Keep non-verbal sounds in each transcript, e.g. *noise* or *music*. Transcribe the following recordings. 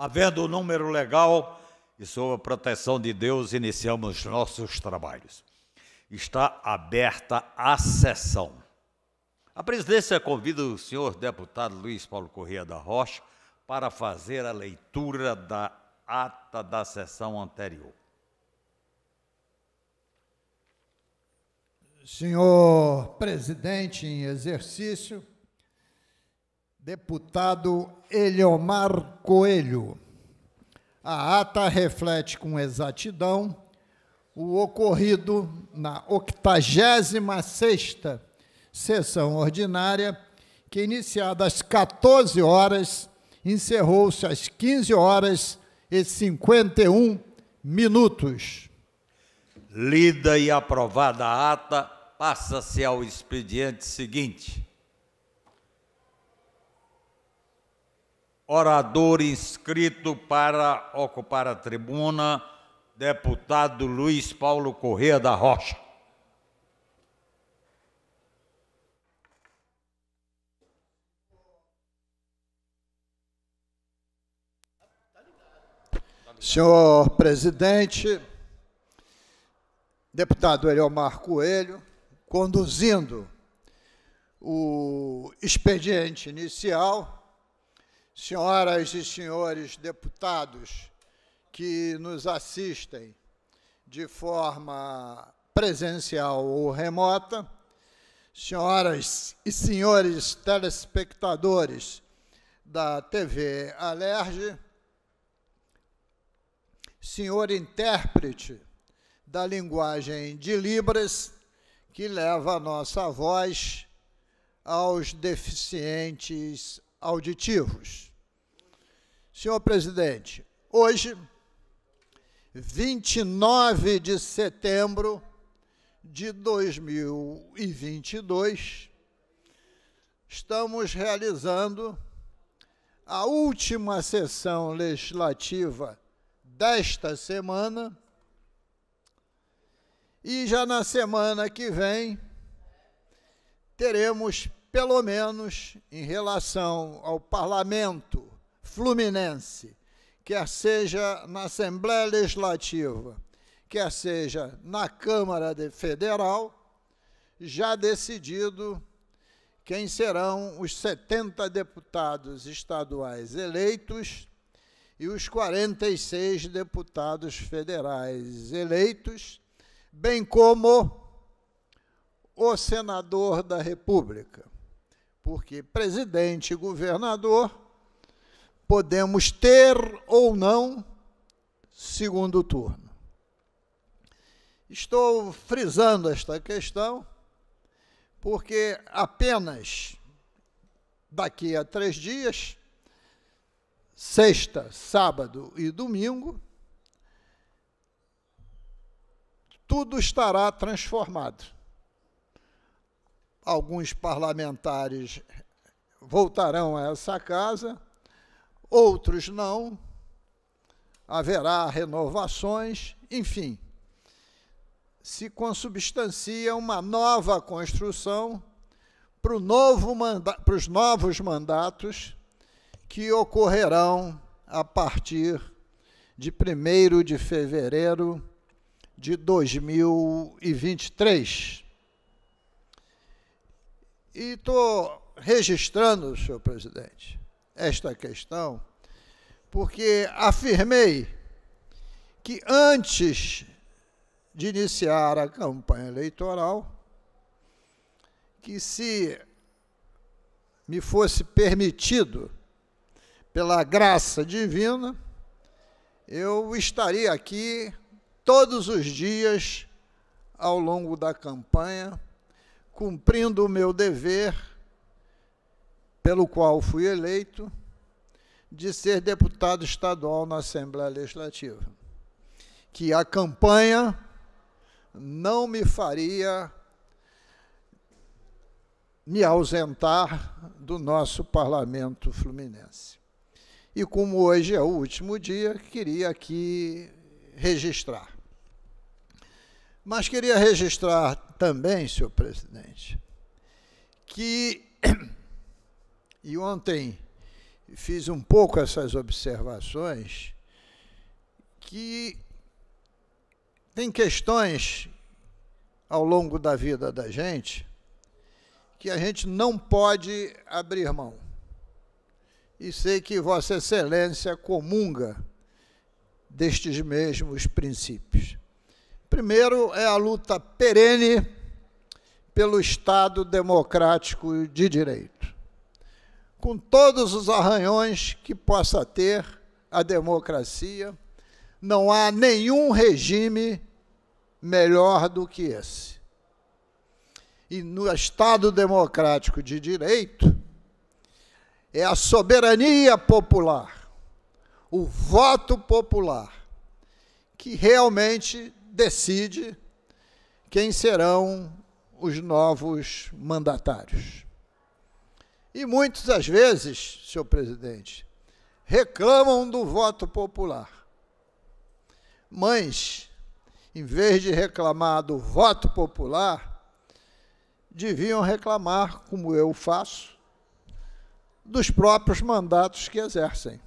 Havendo um número legal e sob a proteção de Deus, iniciamos nossos trabalhos. Está aberta a sessão. A presidência convida o senhor deputado Luiz Paulo Corrêa da Rocha para fazer a leitura da ata da sessão anterior. Senhor presidente em exercício, deputado Eliomar Coelho. A ata reflete com exatidão o ocorrido na 86ª sessão ordinária, que iniciada às 14 horas, encerrou-se às 15 horas e 51 minutos. Lida e aprovada a ata, passa-se ao expediente seguinte. orador inscrito para ocupar a tribuna, deputado Luiz Paulo Corrêa da Rocha. Senhor presidente, deputado Eliomar Coelho, conduzindo o expediente inicial senhoras e senhores deputados que nos assistem de forma presencial ou remota, senhoras e senhores telespectadores da TV Alerj, senhor intérprete da linguagem de Libras, que leva a nossa voz aos deficientes auditivos Senhor presidente, hoje, 29 de setembro de 2022, estamos realizando a última sessão legislativa desta semana e já na semana que vem teremos, pelo menos em relação ao parlamento Fluminense, quer seja na Assembleia Legislativa, quer seja na Câmara Federal, já decidido quem serão os 70 deputados estaduais eleitos e os 46 deputados federais eleitos, bem como o senador da República, porque presidente e governador podemos ter ou não segundo turno. Estou frisando esta questão porque apenas daqui a três dias, sexta, sábado e domingo, tudo estará transformado. Alguns parlamentares voltarão a essa casa outros não, haverá renovações, enfim. Se consubstancia uma nova construção para, o novo para os novos mandatos que ocorrerão a partir de 1 de fevereiro de 2023. E estou registrando, senhor presidente, esta questão, porque afirmei que antes de iniciar a campanha eleitoral, que se me fosse permitido, pela graça divina, eu estaria aqui todos os dias ao longo da campanha, cumprindo o meu dever pelo qual fui eleito, de ser deputado estadual na Assembleia Legislativa. Que a campanha não me faria me ausentar do nosso parlamento fluminense. E como hoje é o último dia, queria aqui registrar. Mas queria registrar também, senhor presidente, que *clears throat* E ontem fiz um pouco essas observações que tem questões ao longo da vida da gente que a gente não pode abrir mão. E sei que Vossa Excelência comunga destes mesmos princípios. Primeiro é a luta perene pelo Estado democrático de direito com todos os arranhões que possa ter a democracia, não há nenhum regime melhor do que esse. E no Estado democrático de direito, é a soberania popular, o voto popular, que realmente decide quem serão os novos mandatários. E muitas das vezes, senhor presidente, reclamam do voto popular. Mães, em vez de reclamar do voto popular, deviam reclamar, como eu faço, dos próprios mandatos que exercem.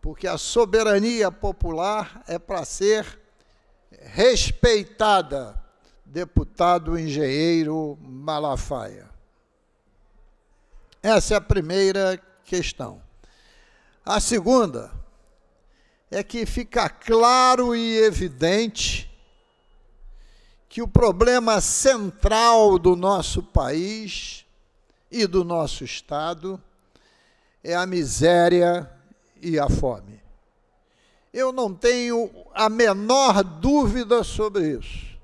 Porque a soberania popular é para ser respeitada, deputado engenheiro Malafaia. Essa é a primeira questão. A segunda é que fica claro e evidente que o problema central do nosso país e do nosso Estado é a miséria e a fome. Eu não tenho a menor dúvida sobre isso.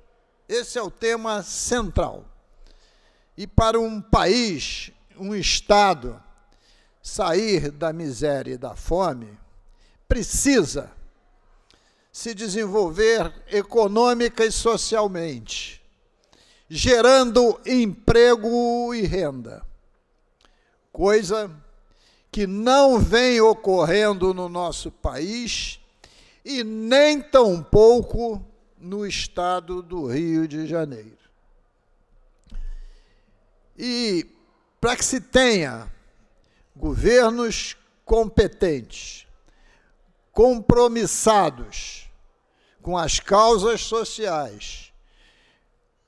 Esse é o tema central. E para um país um Estado sair da miséria e da fome, precisa se desenvolver econômica e socialmente, gerando emprego e renda, coisa que não vem ocorrendo no nosso país e nem tampouco no estado do Rio de Janeiro. E para que se tenha governos competentes, compromissados com as causas sociais,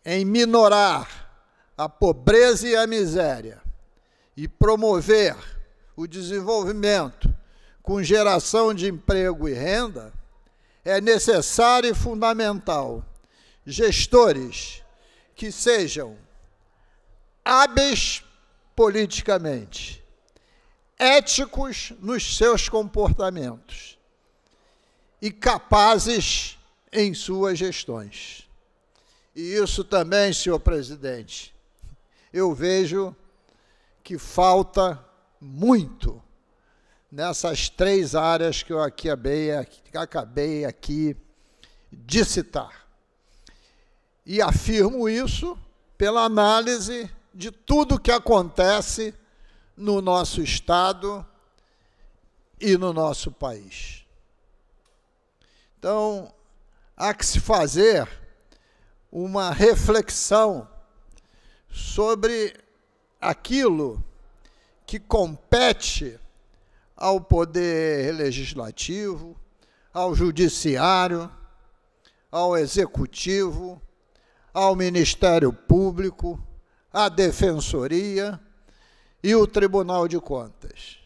em minorar a pobreza e a miséria e promover o desenvolvimento com geração de emprego e renda, é necessário e fundamental gestores que sejam hábeis politicamente, éticos nos seus comportamentos e capazes em suas gestões. E isso também, senhor presidente, eu vejo que falta muito nessas três áreas que eu aqui acabei aqui de citar. E afirmo isso pela análise de tudo que acontece no nosso Estado e no nosso país. Então, há que se fazer uma reflexão sobre aquilo que compete ao poder legislativo, ao judiciário, ao executivo, ao Ministério Público a Defensoria e o Tribunal de Contas.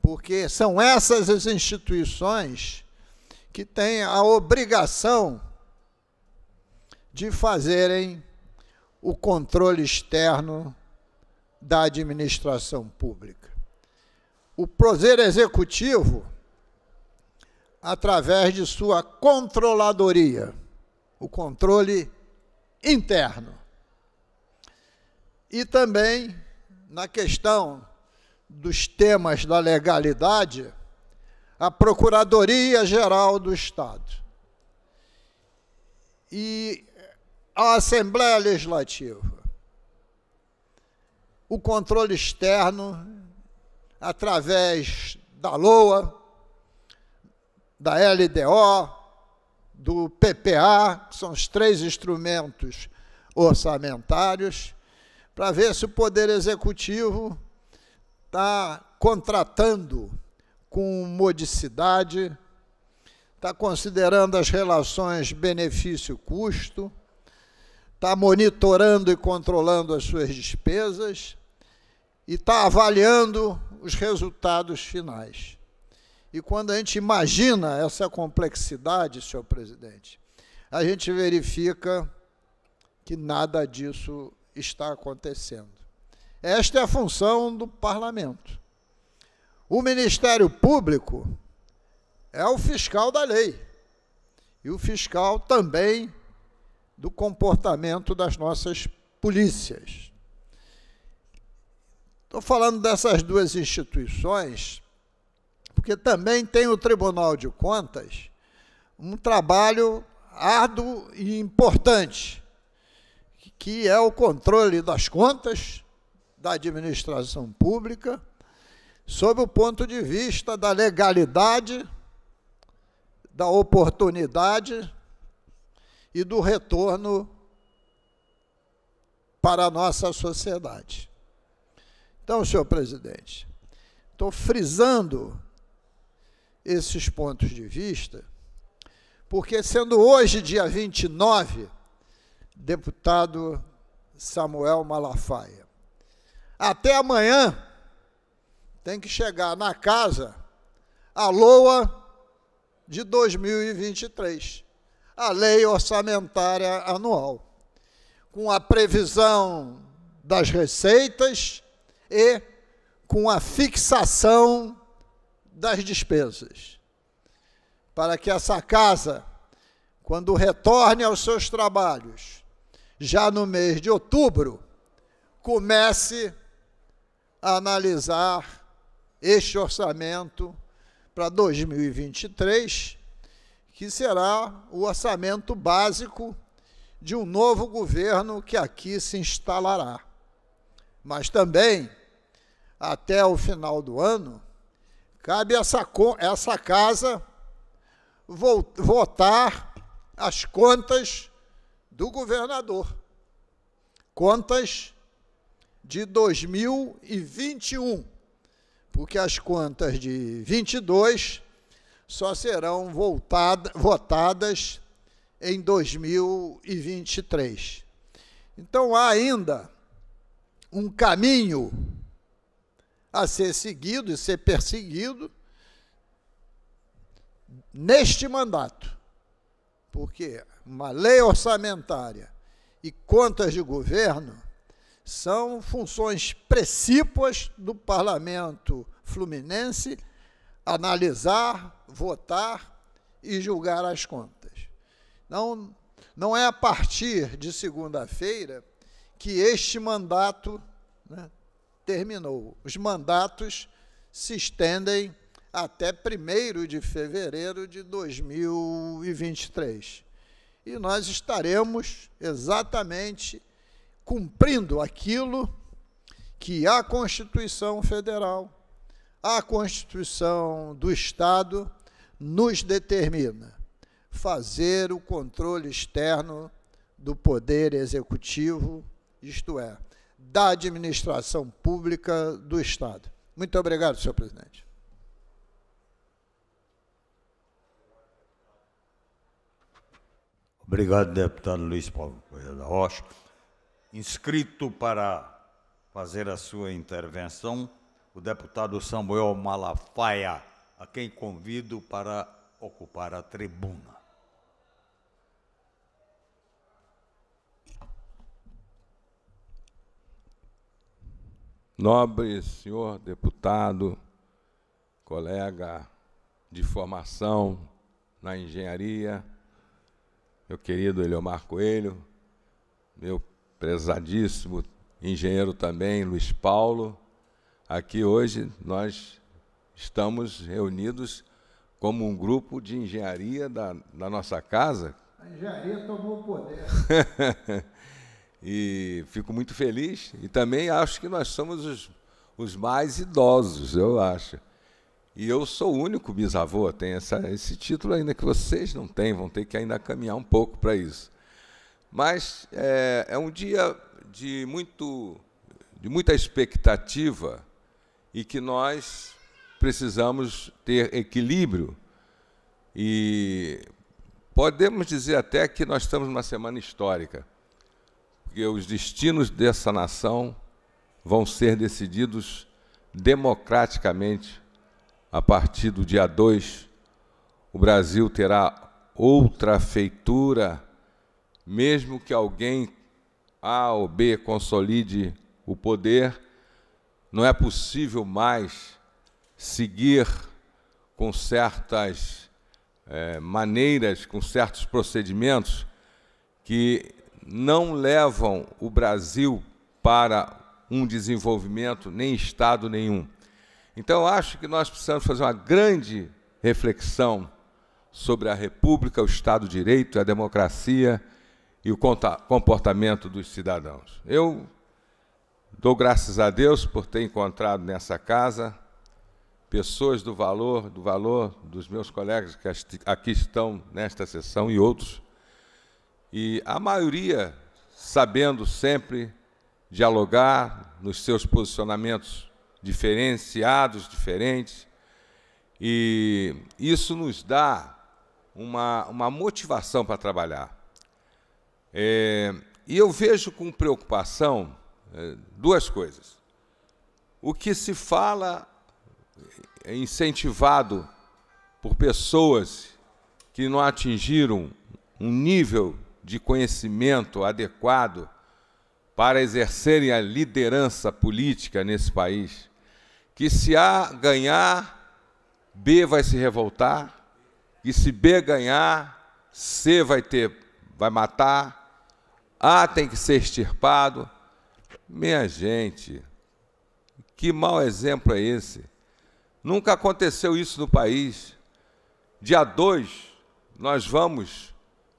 Porque são essas as instituições que têm a obrigação de fazerem o controle externo da administração pública. O Prozer Executivo, através de sua controladoria, o controle interno. E também na questão dos temas da legalidade, a Procuradoria Geral do Estado e a Assembleia Legislativa, o controle externo através da LOA, da LDO, do PPA, que são os três instrumentos orçamentários para ver se o Poder Executivo está contratando com modicidade, está considerando as relações benefício-custo, está monitorando e controlando as suas despesas e está avaliando os resultados finais. E quando a gente imagina essa complexidade, senhor presidente, a gente verifica que nada disso está acontecendo. Esta é a função do parlamento. O Ministério Público é o fiscal da lei e o fiscal também do comportamento das nossas polícias. Estou falando dessas duas instituições porque também tem o Tribunal de Contas um trabalho árduo e importante que é o controle das contas da administração pública sob o ponto de vista da legalidade, da oportunidade e do retorno para a nossa sociedade. Então, senhor presidente, estou frisando esses pontos de vista, porque sendo hoje dia 29 deputado Samuel Malafaia. Até amanhã tem que chegar na casa a LOA de 2023, a Lei Orçamentária Anual, com a previsão das receitas e com a fixação das despesas. Para que essa casa, quando retorne aos seus trabalhos, já no mês de outubro, comece a analisar este orçamento para 2023, que será o orçamento básico de um novo governo que aqui se instalará. Mas também, até o final do ano, cabe essa, essa casa votar as contas do governador. Contas de 2021, porque as contas de 22 só serão voltada, votadas em 2023. Então há ainda um caminho a ser seguido e ser perseguido neste mandato, porque uma lei orçamentária e contas de governo são funções precípuas do parlamento fluminense analisar, votar e julgar as contas. Não, não é a partir de segunda-feira que este mandato né, terminou. Os mandatos se estendem até 1 de fevereiro de 2023 e nós estaremos exatamente cumprindo aquilo que a Constituição Federal, a Constituição do Estado nos determina: fazer o controle externo do poder executivo, isto é, da administração pública do Estado. Muito obrigado, senhor presidente. Obrigado, deputado Luiz Paulo Coelho da Rocha. Inscrito para fazer a sua intervenção, o deputado Samuel Malafaia, a quem convido para ocupar a tribuna. Nobre senhor deputado, colega de formação na engenharia, meu querido Eliomar Coelho, meu prezadíssimo engenheiro também, Luiz Paulo. Aqui hoje nós estamos reunidos como um grupo de engenharia da, da nossa casa. A engenharia tomou o poder. *laughs* e fico muito feliz e também acho que nós somos os, os mais idosos, eu acho. E eu sou o único bisavô, tem essa, esse título ainda que vocês não têm, vão ter que ainda caminhar um pouco para isso. Mas é, é, um dia de, muito, de muita expectativa e que nós precisamos ter equilíbrio. E podemos dizer até que nós estamos numa semana histórica, porque os destinos dessa nação vão ser decididos democraticamente a partir do dia 2, o Brasil terá outra feitura, mesmo que alguém A ou B consolide o poder, não é possível mais seguir com certas é, maneiras, com certos procedimentos que não levam o Brasil para um desenvolvimento nem Estado nenhum. Então, acho que nós precisamos fazer uma grande reflexão sobre a República, o Estado de Direito, a democracia e o comportamento dos cidadãos. Eu dou graças a Deus por ter encontrado nessa casa pessoas do valor, do valor dos meus colegas que aqui estão nesta sessão e outros. E a maioria sabendo sempre dialogar nos seus posicionamentos diferenciados, diferentes. E isso nos dá uma, uma motivação para trabalhar. É, e eu vejo com preocupação é, duas coisas. O que se fala é incentivado por pessoas que não atingiram um nível de conhecimento adequado para exercerem a liderança política nesse país que se A ganhar, B vai se revoltar, que se B ganhar, C vai ter, vai matar, A tem que ser extirpado. Minha gente, que mau exemplo é esse? Nunca aconteceu isso no país. Dia 2, nós vamos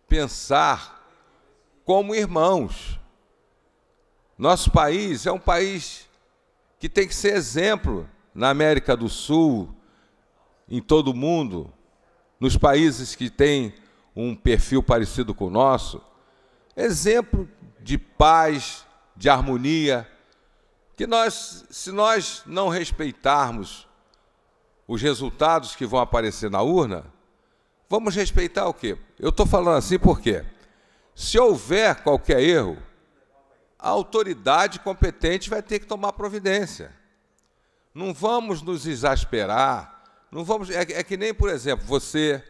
pensar como irmãos. Nosso país é um país que tem que ser exemplo na América do Sul, em todo o mundo, nos países que têm um perfil parecido com o nosso, exemplo de paz, de harmonia, que nós, se nós não respeitarmos os resultados que vão aparecer na urna, vamos respeitar o quê? Eu estou falando assim porque, se houver qualquer erro, a autoridade competente vai ter que tomar providência. Não vamos nos exasperar, não vamos. É, é que nem, por exemplo, você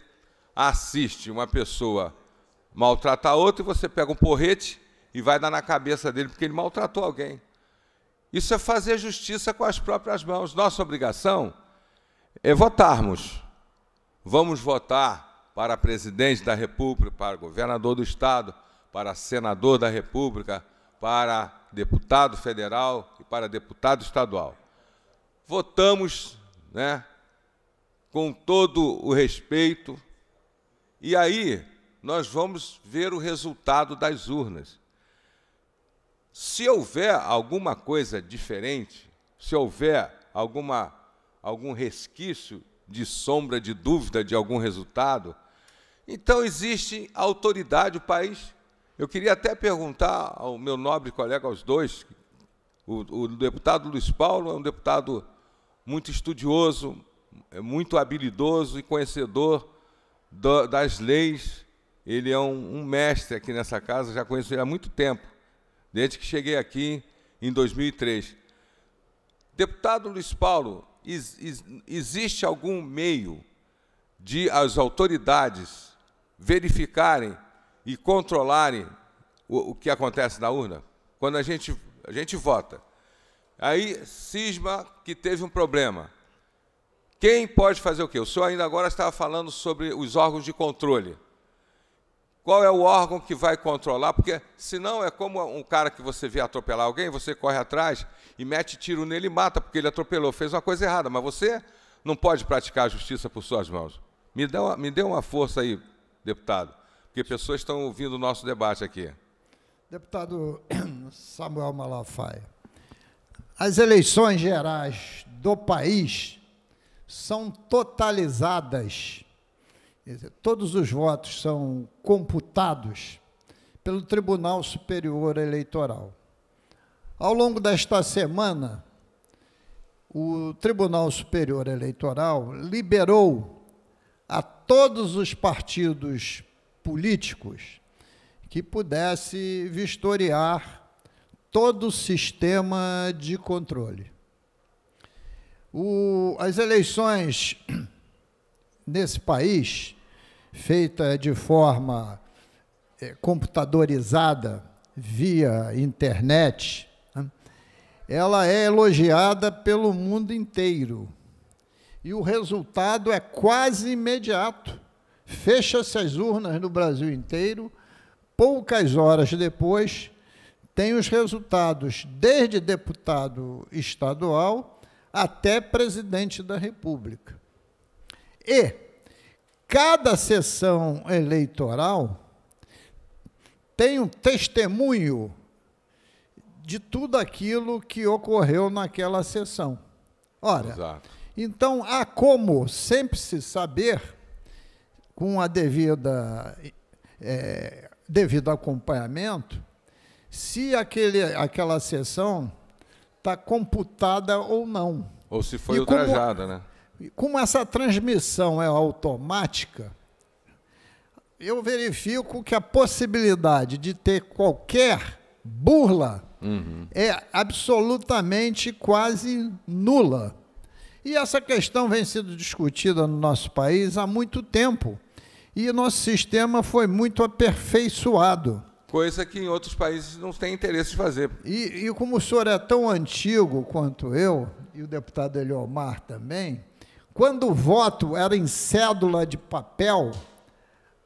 assiste uma pessoa maltratar outra e você pega um porrete e vai dar na cabeça dele porque ele maltratou alguém. Isso é fazer justiça com as próprias mãos. Nossa obrigação é votarmos. Vamos votar para presidente da República, para governador do Estado, para senador da República, para deputado federal e para deputado estadual. Votamos, né, com todo o respeito, e aí nós vamos ver o resultado das urnas. Se houver alguma coisa diferente, se houver alguma, algum resquício de sombra de dúvida de algum resultado, então existe autoridade, o país eu queria até perguntar ao meu nobre colega, aos dois, o, o deputado Luiz Paulo é um deputado muito estudioso, é muito habilidoso e conhecedor do, das leis. Ele é um, um mestre aqui nessa casa, já conheço ele há muito tempo, desde que cheguei aqui em 2003. Deputado Luiz Paulo, is, is, existe algum meio de as autoridades verificarem e controlarem o, o que acontece na urna? Quando a gente, a gente vota. Aí, cisma que teve um problema. Quem pode fazer o quê? O senhor ainda agora estava falando sobre os órgãos de controle. Qual é o órgão que vai controlar? Porque senão é como um cara que você vê atropelar alguém, você corre atrás e mete tiro nele e mata, porque ele atropelou, fez uma coisa errada, mas você não pode praticar a justiça por suas mãos. Me dê uma, me dê uma força aí, deputado porque pessoas estão ouvindo o nosso debate aqui. Deputado *clears throat* Samuel Malafaia, as eleições gerais do país são totalizadas, todos os votos são computados pelo Tribunal Superior Eleitoral. Ao longo desta semana, o Tribunal Superior Eleitoral liberou a todos os partidos políticos que pudesse vistoriar todo o sistema de controle. O, as eleições *clears throat* nesse país, feita de forma é, computadorizada via internet, né, ela é elogiada pelo mundo inteiro. E o resultado é quase imediato fecha-se as urnas no Brasil inteiro. Poucas horas depois, tem os resultados, desde deputado estadual até presidente da República. E cada sessão eleitoral tem um testemunho de tudo aquilo que ocorreu naquela sessão. Ora, Exato. então há como sempre se saber com a devida é, devido acompanhamento, se aquele, aquela sessão está computada ou não. Ou se foi ultrajada, né? Como essa transmissão é automática, eu verifico que a possibilidade de ter qualquer burla uhum. é absolutamente quase nula. E essa questão vem sendo discutida no nosso país há muito tempo e nosso sistema foi muito aperfeiçoado. Coisa que em outros países não tem interesse de fazer. E, e como o senhor é tão antigo quanto eu, e o deputado Eliomar também, quando o voto era em cédula de papel,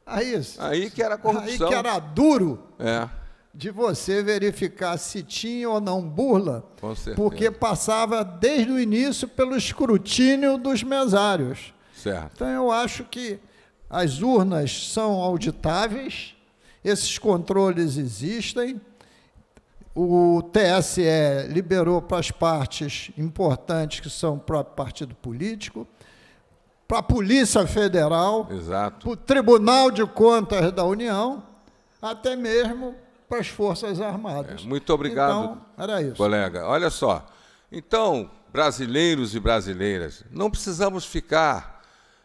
aí, aí que era corrupção. Aí que era duro. É de você verificar se tinha ou não burla, porque passava desde o início pelo escrutínio dos mesários. Certo. Então eu acho que as urnas são auditáveis, esses controles existem. O TSE liberou para as partes importantes, que são o próprio partido político, para a Polícia Federal, Exato. para o Tribunal de Contas da União, até mesmo para as Forças Armadas. É, muito obrigado, então, colega. Olha só, então, brasileiros e brasileiras, não precisamos ficar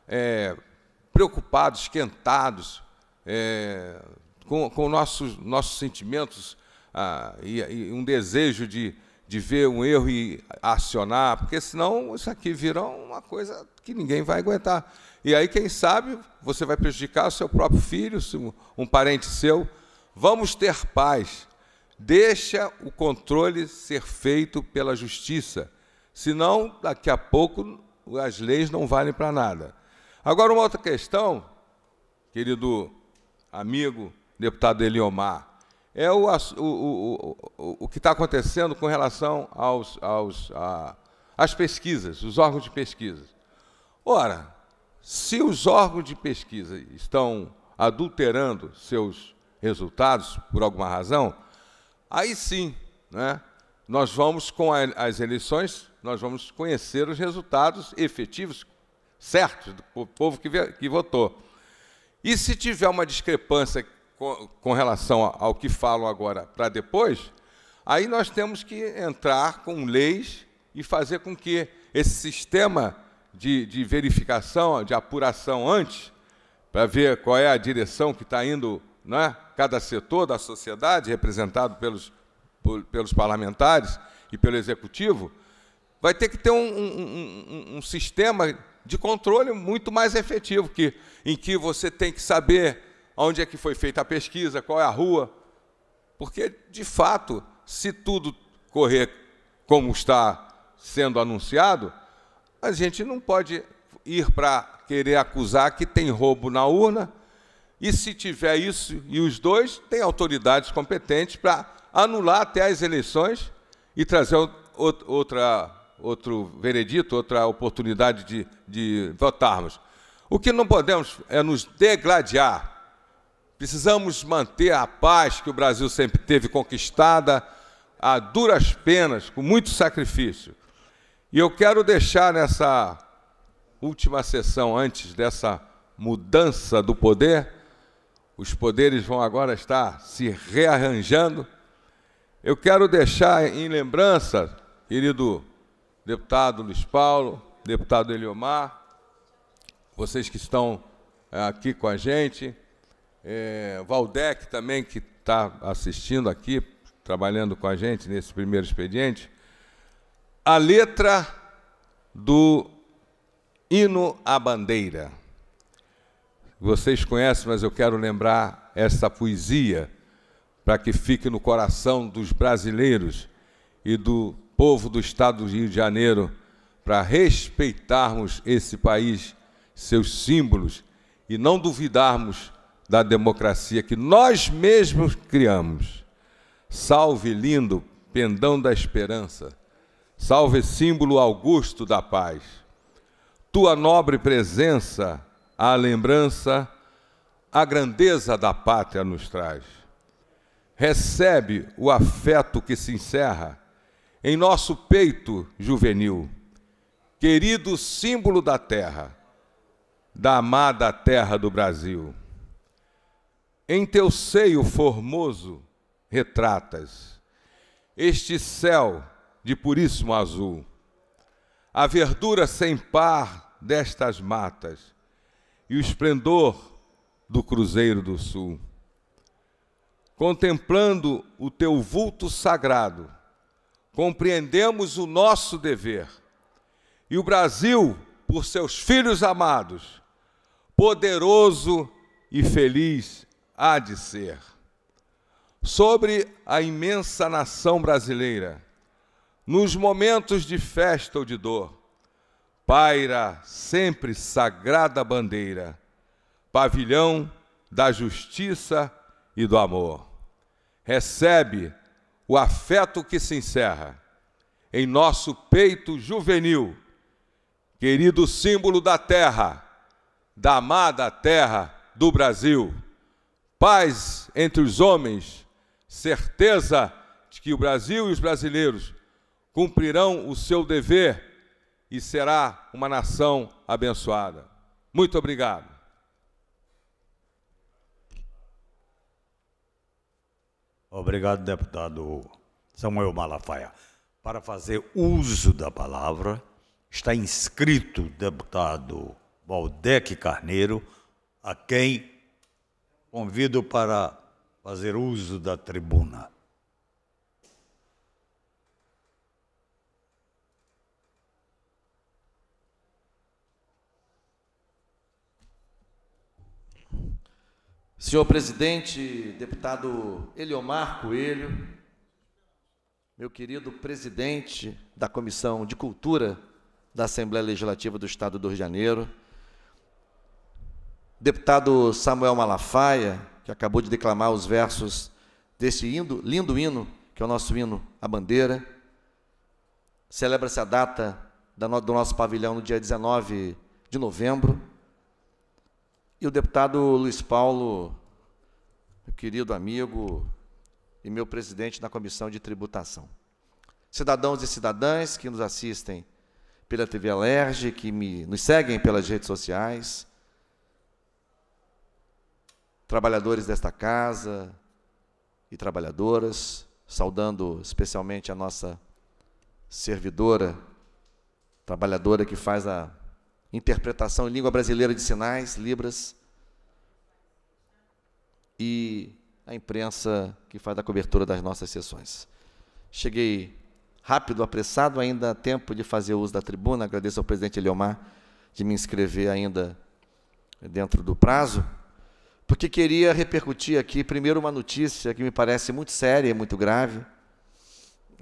é, preocupados, esquentados é, com, com nossos, nossos sentimentos ah, e, e, um desejo de, de ver um erro e acionar, porque senão isso aqui virá uma coisa que ninguém vai aguentar. E aí, quem sabe, você vai prejudicar o seu próprio filho, um parente seu. Vamos ter paz. Deixa o controle ser feito pela justiça. Senão, daqui a pouco, as leis não valem para nada. Agora, uma outra questão, querido amigo deputado Eliomar, é o, o, o, o que está acontecendo com relação aos, aos, a, às pesquisas, os órgãos de pesquisa. Ora, se os órgãos de pesquisa estão adulterando seus resultados por alguma razão, aí sim, né, nós vamos com a, as eleições, nós vamos conhecer os resultados efetivos certo do povo que, que votou. E se tiver uma discrepância com, com relação ao que falam agora para depois, aí nós temos que entrar com leis e fazer com que esse sistema de, de verificação, de apuração antes, para ver qual é a direção que está indo né, cada setor da sociedade, representado pelos, por, pelos parlamentares e pelo executivo, vai ter que ter um, um, um, um sistema de controle muito mais efetivo, que, em que você tem que saber onde é que foi feita a pesquisa, qual é a rua. Porque, de fato, se tudo correr como está sendo anunciado, a gente não pode ir para querer acusar que tem roubo na urna. E se tiver isso, e os dois, tem autoridades competentes para anular até as eleições e trazer outra outro veredito, outra oportunidade de, de votarmos. O que não podemos é nos degladiar. Precisamos manter a paz que o Brasil sempre teve conquistada a duras penas, com muito sacrifício. E eu quero deixar nessa última sessão, antes dessa mudança do poder, os poderes vão agora estar se rearranjando. Eu quero deixar em lembrança, querido deputado Luiz Paulo, deputado Eliomar, vocês que estão é, aqui com a gente, é, Valdec também, que está assistindo aqui, trabalhando com a gente nesse primeiro expediente, a letra do hino à bandeira. Vocês conhecem, mas eu quero lembrar essa poesia para que fique no coração dos brasileiros e do povo do estado do Rio de Janeiro para respeitarmos esse país, seus símbolos e não duvidarmos da democracia que nós mesmos criamos. Salve lindo pendão da esperança, salve símbolo augusto da paz. Tua nobre presença, a lembrança, a grandeza da pátria nos traz. Recebe o afeto que se encerra em nosso peito juvenil, querido símbolo da terra, da amada terra do Brasil. Em teu seio formoso retratas este céu de puríssimo azul, a verdura sem par destas matas e o esplendor do Cruzeiro do Sul. Contemplando o teu vulto sagrado, compreendemos o nosso dever. E o Brasil, por seus filhos amados, poderoso e feliz há de ser. Sobre a imensa nação brasileira, nos momentos de festa ou de dor, paira sempre sagrada bandeira, pavilhão da justiça e do amor. Recebe o afeto que se encerra em nosso peito juvenil, querido símbolo da terra, da amada terra do Brasil. Paz entre os homens, certeza de que o Brasil e os brasileiros cumprirão o seu dever e será uma nação abençoada. Muito obrigado. Obrigado, deputado Samuel Malafaia. Para fazer uso da palavra, está inscrito o deputado Valdec Carneiro, a quem convido para fazer uso da tribuna. Senhor presidente, deputado Eliomar Coelho, meu querido presidente da Comissão de Cultura da Assembleia Legislativa do Estado do Rio de Janeiro, deputado Samuel Malafaia, que acabou de declamar os versos desse lindo, lindo hino, que é o nosso hino à bandeira. Celebra-se a data do nosso pavilhão no dia 19 de novembro. E o deputado Luiz Paulo, meu querido amigo e meu presidente da Comissão de Tributação. Cidadãos e cidadãs que nos assistem pela TV Alerge, que me, nos seguem pelas redes sociais, trabalhadores desta casa e trabalhadoras, saudando especialmente a nossa servidora, trabalhadora que faz a interpretação em língua brasileira de sinais, Libras, e a imprensa que faz a cobertura das nossas sessões. Cheguei rápido, apressado, ainda há tempo de fazer uso da tribuna. Agradeço ao presidente Eliomar de me inscrever ainda dentro do prazo, porque queria repercutir aqui, primeiro, uma notícia que me parece muito séria e muito grave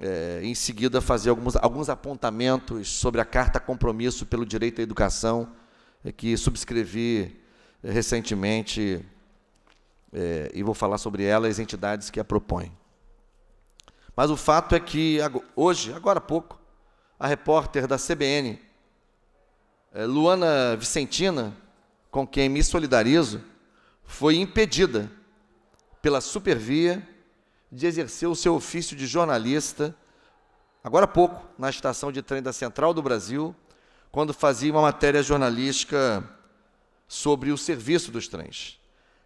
é, em seguida fazer alguns, alguns apontamentos sobre a carta compromisso pelo direito à educação é, que subscrevi é, recentemente é, e vou falar sobre ela e as entidades que a propõem. Mas o fato é que hoje, agora há pouco, a repórter da CBN, é, Luana Vicentina, com quem me solidarizo, foi impedida pela Supervia de exercer o seu ofício de jornalista, agora há pouco, na estação de trem da Central do Brasil, quando fazia uma matéria jornalística sobre o serviço dos trens.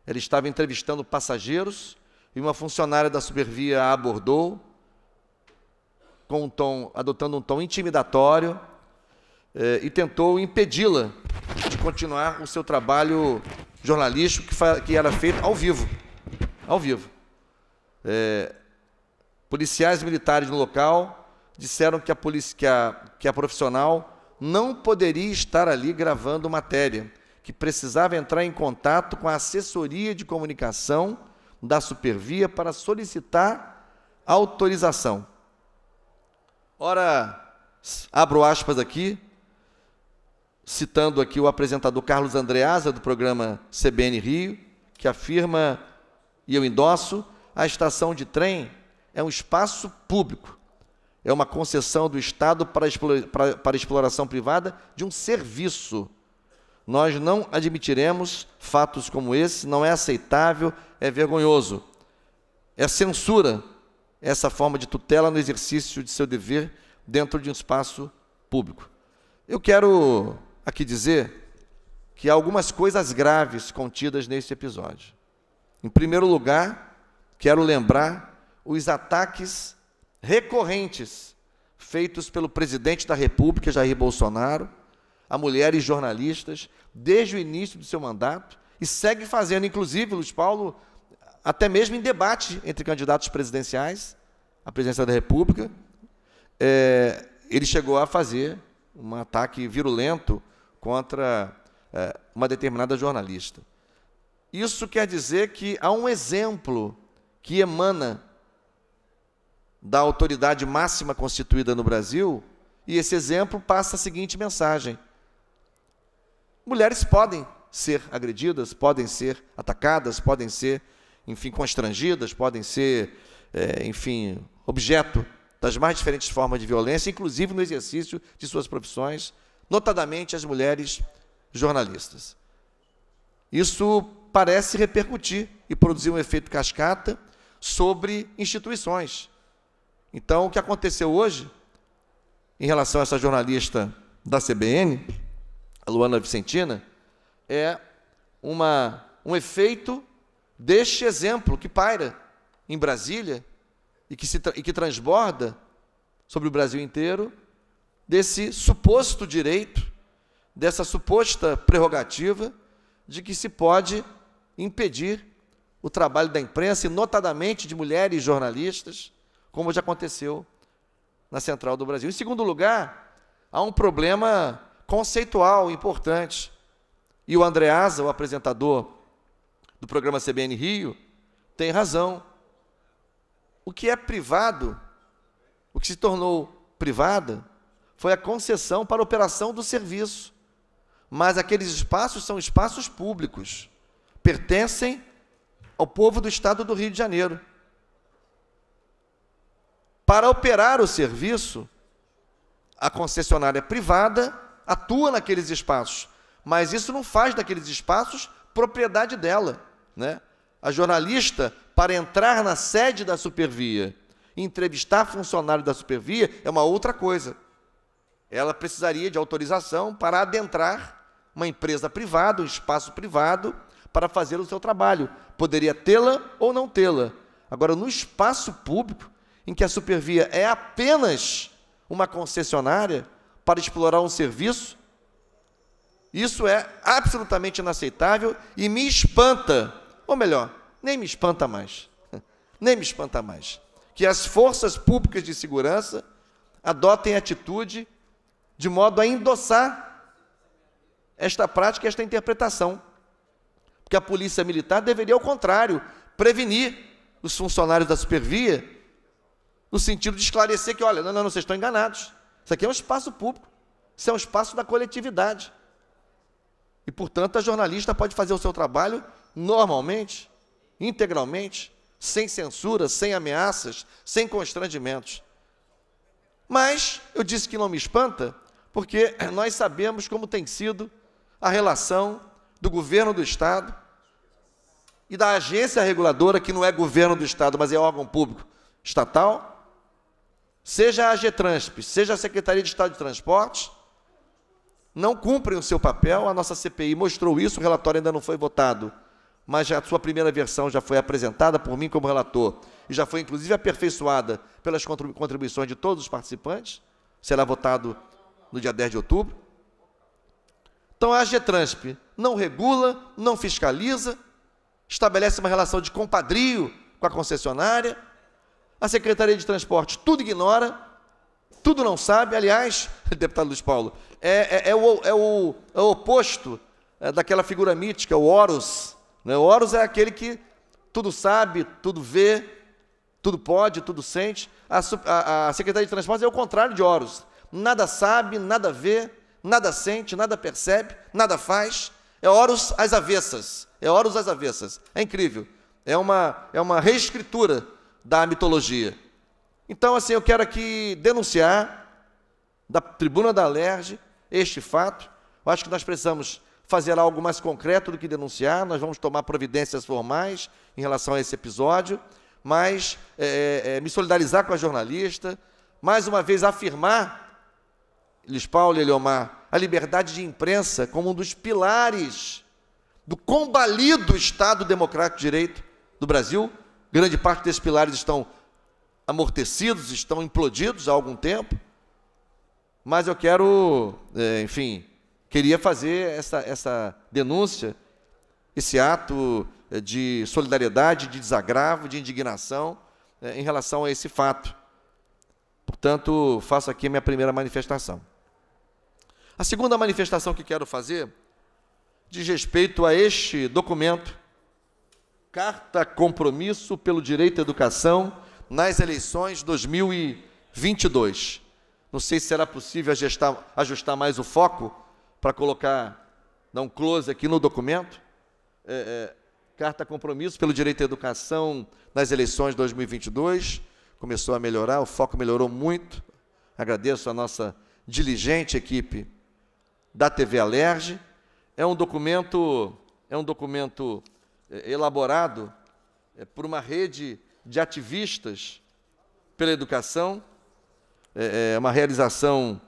Ele estava entrevistando passageiros e uma funcionária da Supervia a abordou, com um tom, adotando um tom intimidatório, eh, e tentou impedi-la de continuar o seu trabalho jornalístico que, que era feito ao vivo. Ao vivo. É, policiais militares no local disseram que a, polícia, que, a, que a profissional não poderia estar ali gravando matéria, que precisava entrar em contato com a assessoria de comunicação da Supervia para solicitar autorização. Ora, abro aspas aqui, citando aqui o apresentador Carlos Andreasa, do programa CBN Rio, que afirma, e eu endosso, a estação de trem é um espaço público. É uma concessão do Estado para, para, para exploração privada de um serviço. Nós não admitiremos fatos como esse, não é aceitável, é vergonhoso. É censura essa forma de tutela no exercício de seu dever dentro de um espaço público. Eu quero aqui dizer que há algumas coisas graves contidas neste episódio. Em primeiro lugar, Quero lembrar os ataques recorrentes feitos pelo presidente da República, Jair Bolsonaro, a mulheres jornalistas, desde o início do seu mandato, e segue fazendo, inclusive, Luiz Paulo, até mesmo em debate entre candidatos presidenciais à presidência da República. É, ele chegou a fazer um ataque virulento contra é, uma determinada jornalista. Isso quer dizer que há um exemplo que emana da autoridade máxima constituída no Brasil, e esse exemplo passa a seguinte mensagem: mulheres podem ser agredidas, podem ser atacadas, podem ser, enfim, constrangidas, podem ser, é, enfim, objeto das mais diferentes formas de violência, inclusive no exercício de suas profissões, notadamente as mulheres jornalistas. Isso parece repercutir e produzir um efeito cascata sobre instituições. Então, o que aconteceu hoje, em relação a essa jornalista da CBN, a Luana Vicentina, é uma, um efeito deste exemplo que paira em Brasília e que, se, e que transborda sobre o Brasil inteiro, desse suposto direito, dessa suposta prerrogativa de que se pode impedir o trabalho da imprensa, e notadamente de mulheres jornalistas, como já aconteceu na Central do Brasil. Em segundo lugar, há um problema conceitual importante. E o Andreasa, o apresentador do programa CBN Rio, tem razão. O que é privado, o que se tornou privada, foi a concessão para a operação do serviço. Mas aqueles espaços são espaços públicos, pertencem ao povo do estado do Rio de Janeiro. Para operar o serviço, a concessionária privada atua naqueles espaços, mas isso não faz daqueles espaços propriedade dela. Né? A jornalista, para entrar na sede da Supervia, entrevistar funcionário da Supervia é uma outra coisa. Ela precisaria de autorização para adentrar uma empresa privada, um espaço privado, para fazer o seu trabalho. Poderia tê-la ou não tê-la. Agora, no espaço público, em que a Supervia é apenas uma concessionária para explorar um serviço, isso é absolutamente inaceitável e me espanta, ou melhor, nem me espanta mais, *laughs* nem me espanta mais, que as forças públicas de segurança adotem atitude de modo a endossar esta prática, esta interpretação que a polícia militar deveria, ao contrário, prevenir os funcionários da supervia, no sentido de esclarecer que, olha, não, não, vocês estão enganados. Isso aqui é um espaço público, isso é um espaço da coletividade. E, portanto, a jornalista pode fazer o seu trabalho normalmente, integralmente, sem censura, sem ameaças, sem constrangimentos. Mas eu disse que não me espanta, porque nós sabemos como tem sido a relação do governo do Estado e da agência reguladora, que não é governo do Estado, mas é órgão público estatal, seja a AGTRANSP, seja a Secretaria de Estado de Transportes, não cumprem o seu papel. A nossa CPI mostrou isso, o relatório ainda não foi votado, mas a sua primeira versão já foi apresentada por mim como relator e já foi inclusive aperfeiçoada pelas contribuições de todos os participantes. Será votado no dia 10 de outubro. Então a AGTRANSP não regula, não fiscaliza, estabelece uma relação de compadrio com a concessionária, a Secretaria de Transporte tudo ignora, tudo não sabe. Aliás, *laughs* deputado Luiz Paulo, é, é, é, o, é o, é o, oposto é, daquela figura mítica, o Horus. Né? O Horus é aquele que tudo sabe, tudo vê, tudo pode, tudo sente. A, a, a Secretaria de Transportes é o contrário de Horus. Nada sabe, nada vê, nada sente, nada percebe, nada faz. É horas às avessas. É horas às avessas. É incrível. É uma, é uma reescritura da mitologia. Então, assim, eu quero aqui denunciar da tribuna da Alerj este fato. Eu acho que nós precisamos fazer algo mais concreto do que denunciar. Nós vamos tomar providências formais em relação a esse episódio, mas é, é, é me solidarizar com a jornalista, mais uma vez afirmar, Liz Paulo e Eliomar, a liberdade de imprensa como um dos pilares do combalido Estado Democrático de Direito do Brasil. Grande parte desses pilares estão amortecidos, estão implodidos há algum tempo. Mas eu quero, é, enfim, queria fazer essa, essa denúncia, esse ato é, de solidariedade, de desagravo, de indignação é, em relação a esse fato. Portanto, faço aqui a minha primeira manifestação. A segunda manifestação que quero fazer diz respeito a este documento, Carta Compromisso pelo Direito à Educação nas eleições 2022. Não sei se será possível ajustar, ajustar mais o foco para colocar, dar um close aqui no documento. É, é, Carta Compromisso pelo Direito à Educação nas eleições 2022. Começou a melhorar, o foco melhorou muito. Agradeço a nossa diligente equipe da TV Alerj. É um documento, é um documento é, elaborado é, por uma rede de ativistas pela educação, é, é uma realização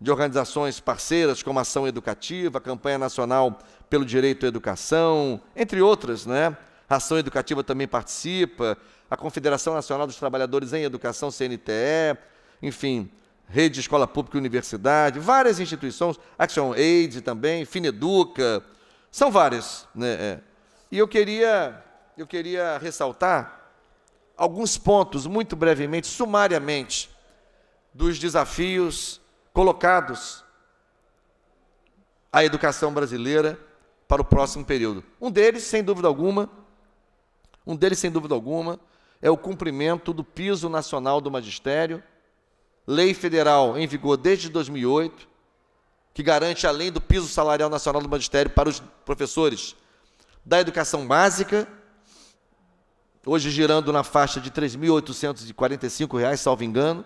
de organizações parceiras, como Ação Educativa, Campanha Nacional pelo Direito à Educação, entre outras, né? A Ação Educativa também participa, a Confederação Nacional dos Trabalhadores em Educação, CNTE, enfim, Rede Escola Pública e Universidade, várias instituições, Action Aid também, Fineduca, são várias. Né? É. E eu queria, eu queria ressaltar alguns pontos, muito brevemente, sumariamente, dos desafios colocados à educação brasileira para o próximo período. Um deles, sem dúvida alguma, um deles, sem dúvida alguma, é o cumprimento do piso nacional do magistério, lei federal em vigor desde 2008, que garante além do piso salarial nacional do magistério para os professores da educação básica, hoje girando na faixa de R$ 3.845, salvo engano,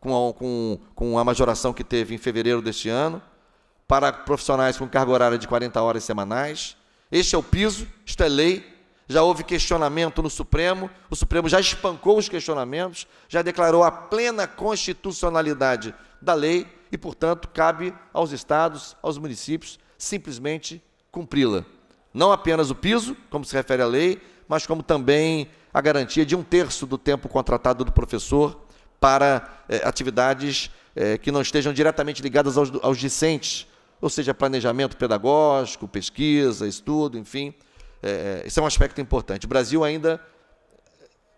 com a, com, com a majoração que teve em fevereiro deste ano, para profissionais com carga horária de 40 horas semanais. Este é o piso, isto é lei, já houve questionamento no Supremo, o Supremo já espancou os questionamentos, já declarou a plena constitucionalidade da lei e, portanto, cabe aos estados, aos municípios, simplesmente cumpri-la. Não apenas o piso, como se refere à lei, mas como também a garantia de um terço do tempo contratado do professor para eh, atividades eh, que não estejam diretamente ligadas aos, aos discentes, ou seja, planejamento pedagógico, pesquisa, estudo, enfim, é, é, esse é um aspecto importante. O Brasil ainda,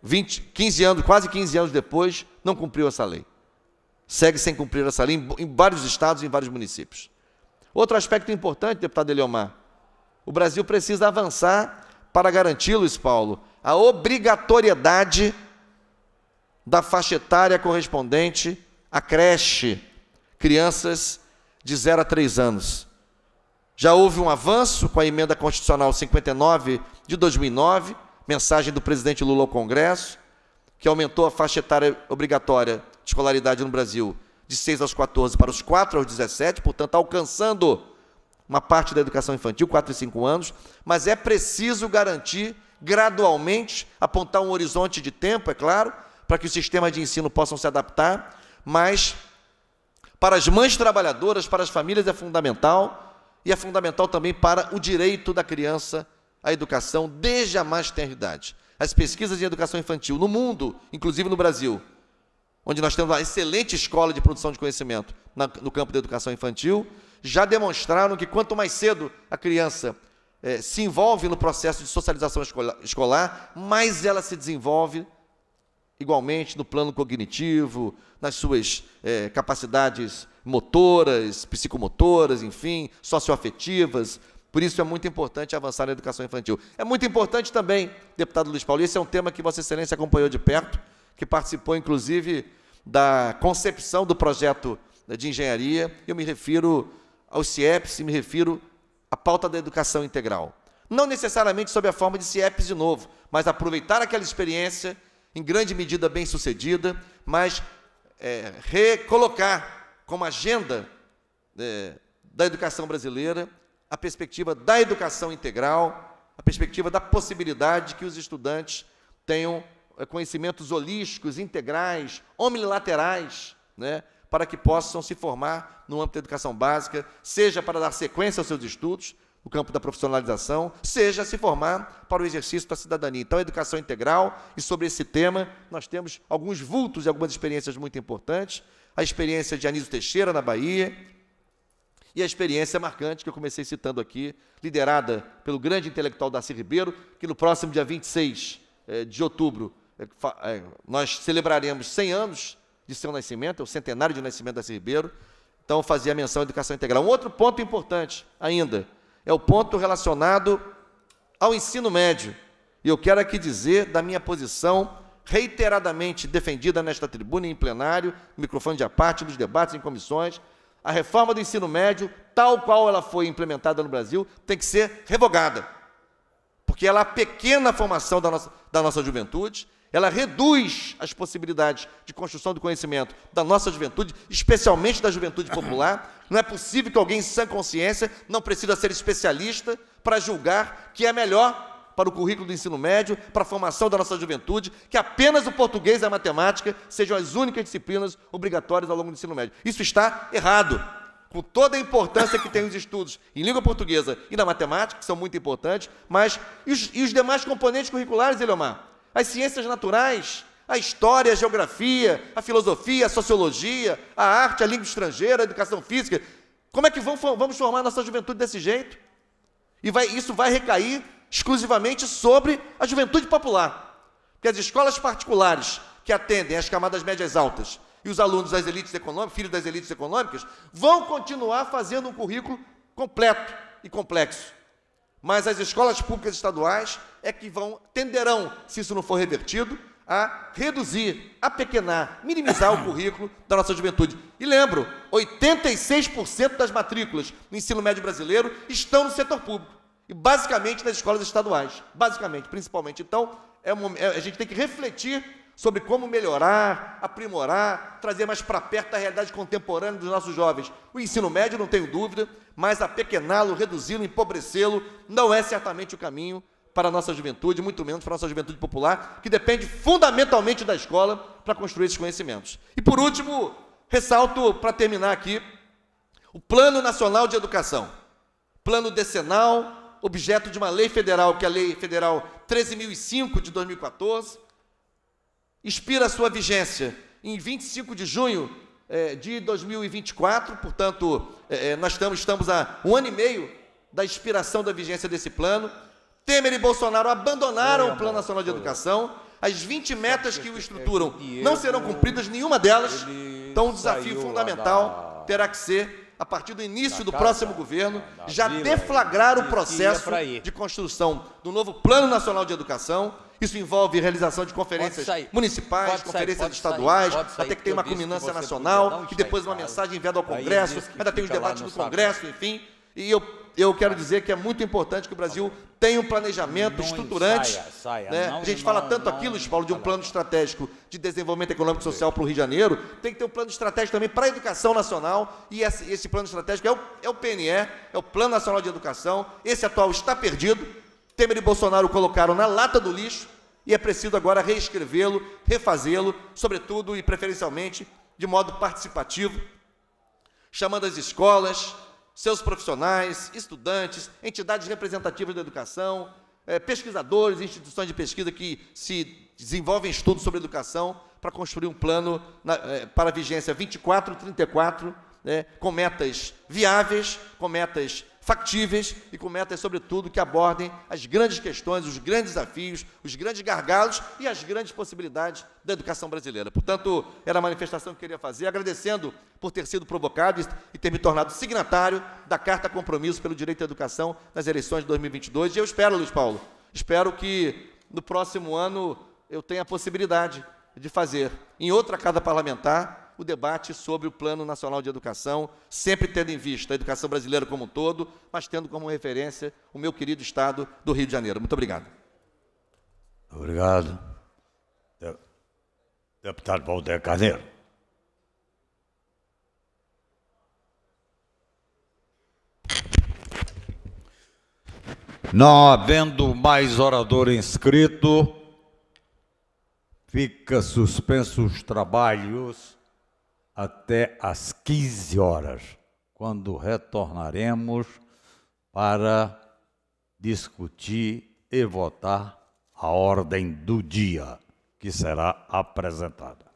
20, 15 anos, quase 15 anos depois, não cumpriu essa lei. Segue sem cumprir essa lei em, em vários estados e em vários municípios. Outro aspecto importante, deputado Eliomar, o Brasil precisa avançar para garantir, Luiz Paulo, a obrigatoriedade da faixa etária correspondente à creche, crianças de 0 a 3 anos. Já houve um avanço com a emenda constitucional 59 de 2009, mensagem do presidente Lula ao Congresso, que aumentou a faixa etária obrigatória de escolaridade no Brasil de 6 aos 14 para os 4 aos 17, portanto, tá alcançando uma parte da educação infantil, 4 e 5 anos, mas é preciso garantir gradualmente, apontar um horizonte de tempo, é claro, para que os sistemas de ensino possam se adaptar, mas para as mães trabalhadoras, para as famílias é fundamental e é fundamental também para o direito da criança à educação desde a mais tenridade. As pesquisas em educação infantil no mundo, inclusive no Brasil, onde nós temos uma excelente escola de produção de conhecimento no campo da educação infantil, já demonstraram que quanto mais cedo a criança é, se envolve no processo de socialização escolar, mais ela se desenvolve igualmente no plano cognitivo, nas suas é, capacidades motoras, psicomotoras, enfim, socioafetivas. Por isso é muito importante avançar na educação infantil. É muito importante também, deputado Luiz Paulo, esse é um tema que Vossa Excelência acompanhou de perto, que participou inclusive da concepção do projeto de engenharia. Eu me refiro aos CIEPs e me refiro à pauta da educação integral. Não necessariamente sob a forma de CIEPs de novo, mas aproveitar aquela experiência, em grande medida bem sucedida, mas é, recolocar como agenda é, da educação brasileira a perspectiva da educação integral, a perspectiva da possibilidade que os estudantes tenham eh, conhecimentos holísticos, integrais, omnilaterais, né, para que possam se formar no âmbito da educação básica, seja para dar sequência aos seus estudos no campo da profissionalização, seja se formar para o exercício da cidadania. Então, a educação integral, e sobre esse tema, nós temos alguns vultos e algumas experiências muito importantes a experiência de Anísio Teixeira na Bahia e a experiência marcante que eu comecei citando aqui, liderada pelo grande intelectual Darcy Ribeiro, que no próximo dia 26 eh, de outubro eh, eh, nós celebraremos 100 anos de seu nascimento, é o centenário de nascimento da Ribeiro. Então, fazia menção à educação integral. Um outro ponto importante ainda é o ponto relacionado ao ensino médio. E eu quero aqui dizer da minha posição reiteradamente defendida nesta tribuna e em plenário, microfone de parte, nos debates em comissões, a reforma do ensino médio, tal qual ela foi implementada no Brasil, tem que ser revogada. Porque ela pequena a formação da nossa, da nossa juventude, ela reduz as possibilidades de construção do conhecimento da nossa juventude, especialmente da juventude popular. *coughs* Não é possível que alguém sem consciência não precisa ser especialista para julgar que é melhor para o currículo do ensino médio, para a formação da nossa juventude, que apenas o português e a matemática sejam as únicas disciplinas obrigatórias ao longo do ensino médio. Isso está errado. Com toda a importância que tem os estudos em língua portuguesa e na matemática, que são muito importantes, mas e os, e os demais componentes curriculares, Eliomar? As ciências naturais, a história, a geografia, a filosofia, a sociologia, a arte, a língua estrangeira, a educação física. Como é que vamos formar nossa juventude desse jeito? E vai, isso vai recair exclusivamente sobre a juventude popular. Porque as escolas particulares que atendem as camadas médias altas e os alunos das elites econômicas, filhos das elites econômicas, vão continuar fazendo um currículo completo e complexo. Mas as escolas públicas estaduais é que vão tenderão, se isso não for revertido, a reduzir, a pequenar, minimizar o currículo da nossa juventude. E lembro, 86% das matrículas no ensino médio brasileiro estão no setor público e basicamente nas escolas estaduais. Basicamente, principalmente. Então, é é, a gente tem que refletir sobre como melhorar, aprimorar, trazer mais para perto a realidade contemporânea dos nossos jovens. O ensino médio, não tenho dúvida, mas apequená-lo, reduzi-lo, empobrecê-lo, não é certamente o caminho para a nossa juventude, muito menos para a nossa juventude popular, que depende fundamentalmente da escola para construir esses conhecimentos. E por último, ressalto para terminar aqui o Plano Nacional de Educação, plano decenal objeto de uma lei federal, que é a Lei Federal 13.005 de 2014, expira sua vigência em 25 de junho é, de 2024, portanto, é, é, nós estamos, estamos a um ano e meio da expiração da vigência desse plano. Temer e Bolsonaro abandonaram o Plano Nacional de Educação. As 20 metas que o estruturam é não serão cumpridas, nenhuma delas. Então, um desafio fundamental terá que ser a partir do início do próximo governo, já deflagrar o processo de construção do novo Plano Nacional de Educação. Isso envolve realização de conferências municipais, conferências estaduais, até que tem uma culminância nacional, e depois uma mensagem enviada ao Congresso, ainda tem os debates no Congresso, enfim. E eu eu quero dizer que é muito importante que o Brasil tenha um planejamento não estruturante. saia, né? não, a gente não, fala tanto aqui, Luiz Paulo, de um plano estratégico de desenvolvimento econômico e social para o Rio de Janeiro. Tem que ter um plano estratégico também para a educação nacional. E esse, esse plano estratégico é o, é o PNE, é o Plano Nacional de Educação. Esse atual está perdido. Temer e Bolsonaro colocaram na lata do lixo e é preciso agora reescrevê-lo, refazê-lo, sobretudo e preferencialmente de modo participativo, chamando as escolas, seus profissionais, estudantes, entidades representativas da educação, é, pesquisadores, instituições de pesquisa que se desenvolvem estudos sobre educação para construir um plano na, é, para a vigência 24, 34, né, com metas viáveis, com metas factíveis e com metas, é, sobretudo, que abordem as grandes questões, os grandes desafios, os grandes gargalos e as grandes possibilidades da educação brasileira. Portanto, era a manifestação que eu queria fazer, agradecendo por ter sido provocado e ter me tornado signatário da Carta Compromisso pelo Direito à Educação nas eleições de 2022. E eu espero, Luiz Paulo, espero que no próximo ano eu tenha a possibilidade de fazer, em outra casa parlamentar, o debate sobre o Plano Nacional de Educação, sempre tendo em vista a educação brasileira como um todo, mas tendo como referência o meu querido estado do Rio de Janeiro. Muito obrigado. Obrigado. Deputado Valdeir Carneiro. Não havendo mais orador inscrito, fica suspenso os trabalhos até às 15 horas, quando retornaremos para discutir e votar a ordem do dia que será apresentada.